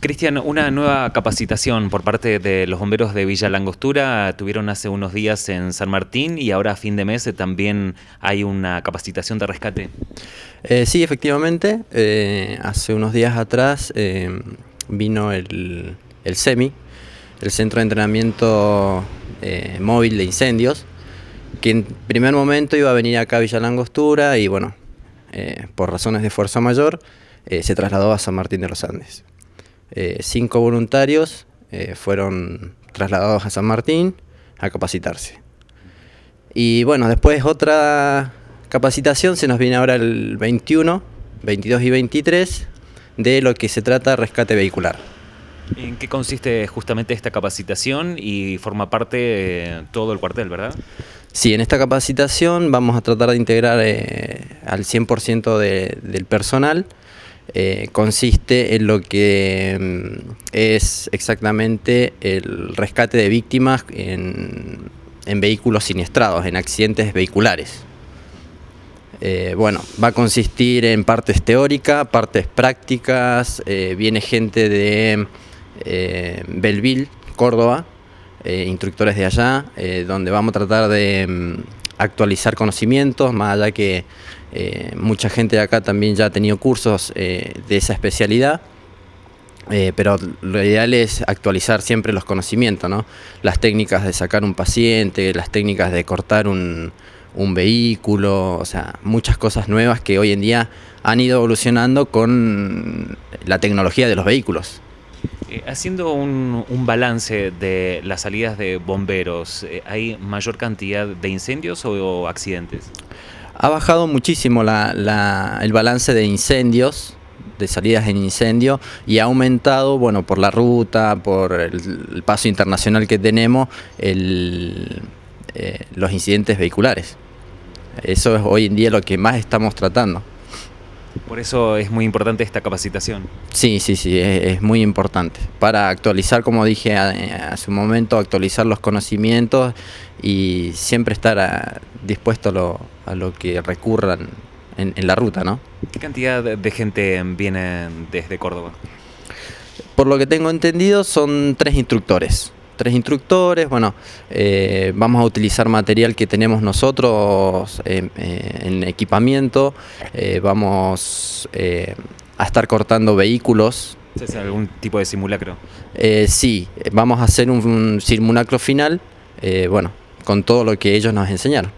Cristian, una nueva capacitación por parte de los bomberos de Villa Langostura tuvieron hace unos días en San Martín y ahora a fin de mes eh, también hay una capacitación de rescate. Eh, sí, efectivamente. Eh, hace unos días atrás vino el, el, CEMI, el Centro de Entrenamiento Móvil de Incendios, que en primer momento iba a venir acá a Villa Langostura y bueno, por razones de fuerza mayor, se trasladó a San Martín de los Andes. Eh, cinco voluntarios eh, fueron trasladados a San Martín a capacitarse. Y bueno, después otra capacitación se nos viene ahora el 21, 22 y 23 de lo que se trata rescate vehicular. ¿En qué consiste justamente esta capacitación y forma parte eh, todo el cuartel, verdad? Sí, en esta capacitación vamos a tratar de integrar al 100% del personal eh, consiste en lo que mm, es exactamente el rescate de víctimas en, vehículos siniestrados, en accidentes vehiculares. Eh, bueno, va a consistir en partes teóricas, partes prácticas, eh, viene gente de Belville, Córdoba, instructores de allá, donde vamos a tratar de mm, actualizar conocimientos, más allá que eh, mucha gente de acá también ya ha tenido cursos eh, de esa especialidad. Eh, pero lo ideal es actualizar siempre los conocimientos, ¿no? Las técnicas de sacar un paciente, las técnicas de cortar un, un vehículo, o sea, muchas cosas nuevas que hoy en día han ido evolucionando con la tecnología de los vehículos. Eh, haciendo un, balance de las salidas de bomberos, eh, ¿hay mayor cantidad de incendios o, accidentes? Ha bajado muchísimo el balance de incendios de salidas en incendio y ha aumentado, bueno, por la ruta, por el, paso internacional que tenemos, eh, los incidentes vehiculares. Eso es hoy en día lo que más estamos tratando. Por eso es muy importante esta capacitación. Sí, sí, sí, es, muy importante. Para actualizar, como dije hace un momento, actualizar los conocimientos y siempre estar dispuesto a lo, que recurran en, en la ruta, ¿no? ¿Qué cantidad de gente viene desde Córdoba? Por lo que tengo entendido, son tres instructores tres instructores, bueno, eh, vamos a utilizar material que tenemos nosotros en, eh, equipamiento, eh, vamos a estar cortando vehículos. ¿Es algún tipo de simulacro? sí, vamos a hacer un simulacro final, bueno, con todo lo que ellos nos enseñaron.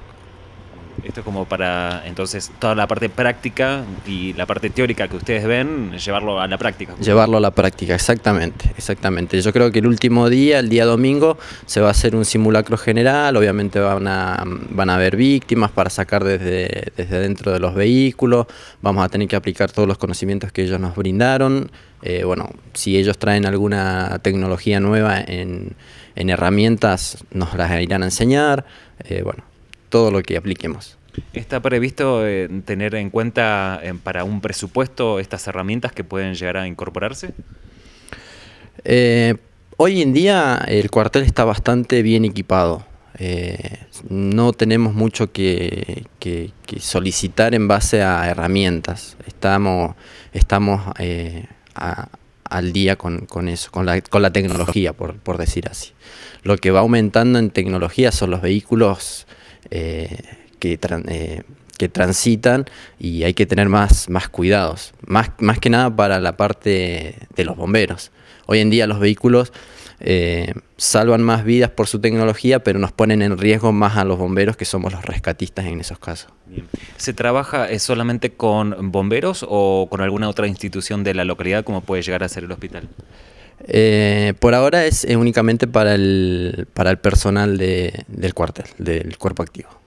Esto es como para, entonces, toda la parte práctica y la parte teórica que ustedes ven, llevarlo a la práctica. Llevarlo a la práctica, exactamente, exactamente. Yo creo que el último día, el día domingo, se va a hacer un simulacro general, obviamente van a, van a haber víctimas para sacar desde, desde dentro de los vehículos, vamos a tener que aplicar todos los conocimientos que ellos nos brindaron. Eh, bueno, si ellos traen alguna tecnología nueva en, en herramientas, nos las irán a enseñar. Eh, bueno, todo lo que apliquemos. ¿Está previsto eh, tener en cuenta eh, para un presupuesto estas herramientas que pueden llegar a incorporarse? Eh, hoy en día el cuartel está bastante bien equipado. no tenemos mucho que, solicitar en base a herramientas. Estamos, estamos al día con, eso, con la, tecnología, por, por, decir así. Lo que va aumentando en tecnología son los vehículos eh, que, transitan y hay que tener más, cuidados, más, que nada para la parte de los bomberos. Hoy en día los vehículos eh, salvan más vidas por su tecnología, pero nos ponen en riesgo más a los bomberos que somos los rescatistas en esos casos. ¿Se trabaja eh, solamente con bomberos o con alguna otra institución de la localidad como puede llegar a ser el hospital? Eh, por ahora es eh, únicamente para el, para el personal del cuartel, del cuerpo activo.